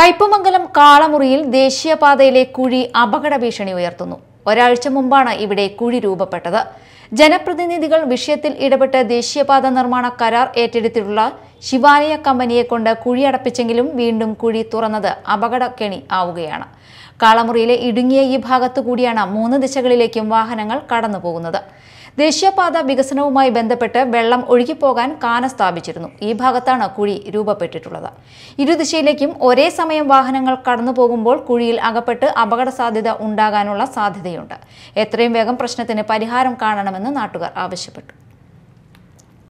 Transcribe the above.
കയ്പമംഗലം കാളമുറിയിൽ ദേശീയപാതയിലെ കുഴി അപകട ഭീഷണി ഉയർത്തുന്നു ഒരാഴ്ച മുമ്പാണ് ഇവിടെ കുഴി രൂപപ്പെട്ടത് ജനപ്രതിനിധികൾ വിഷയത്തിൽ ഇടപെട്ട് ദേശീയപാത നിർമ്മാണ കരാർ ഏറ്റെടുത്തിട്ടുള്ള ശിവാലയ കമ്പനിയെ കൊണ്ട് കുഴിയടപ്പിച്ചെങ്കിലും വീണ്ടും കുഴി തുറന്നത് അപകടക്കെണി ആവുകയാണ് കാളമുറിയിലെ ഇടുങ്ങിയ ഈ ഭാഗത്തു കൂടിയാണ് മൂന്ന് ദിശകളിലേക്കും വാഹനങ്ങൾ കടന്നു ദേശീയപാത വികസനവുമായി ബന്ധപ്പെട്ട് വെള്ളം ഒഴുകിപ്പോകാൻ കാന സ്ഥാപിച്ചിരുന്നു ഈ ഭാഗത്താണ് കുഴി രൂപപ്പെട്ടിട്ടുള്ളത് ഇരുദിശയിലേക്കും ഒരേ സമയം വാഹനങ്ങൾ കടന്നു പോകുമ്പോൾ കുഴിയിൽ അകപ്പെട്ട് അപകട സാധ്യത ഉണ്ടാകാനുള്ള സാധ്യതയുണ്ട് എത്രയും വേഗം പ്രശ്നത്തിന് പരിഹാരം കാണണമെന്ന് നാട്ടുകാർ ആവശ്യപ്പെട്ടു